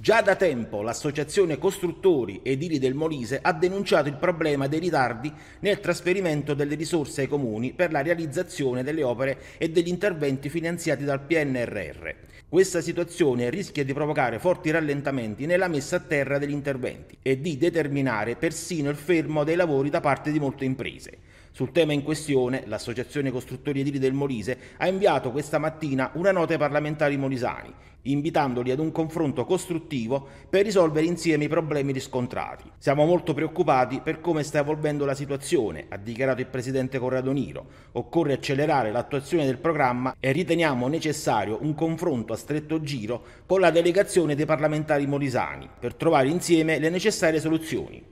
Già da tempo l'associazione costruttori edili del Molise ha denunciato il problema dei ritardi nel trasferimento delle risorse ai comuni per la realizzazione delle opere e degli interventi finanziati dal PNRR. Questa situazione rischia di provocare forti rallentamenti nella messa a terra degli interventi e di determinare persino il fermo dei lavori da parte di molte imprese. Sul tema in questione, l'Associazione Costruttori Edili del Molise ha inviato questa mattina una nota ai parlamentari molisani, invitandoli ad un confronto costruttivo per risolvere insieme i problemi riscontrati. Siamo molto preoccupati per come sta evolvendo la situazione, ha dichiarato il presidente Corrado Niro. Occorre accelerare l'attuazione del programma e riteniamo necessario un confronto a stretto giro con la delegazione dei parlamentari molisani per trovare insieme le necessarie soluzioni.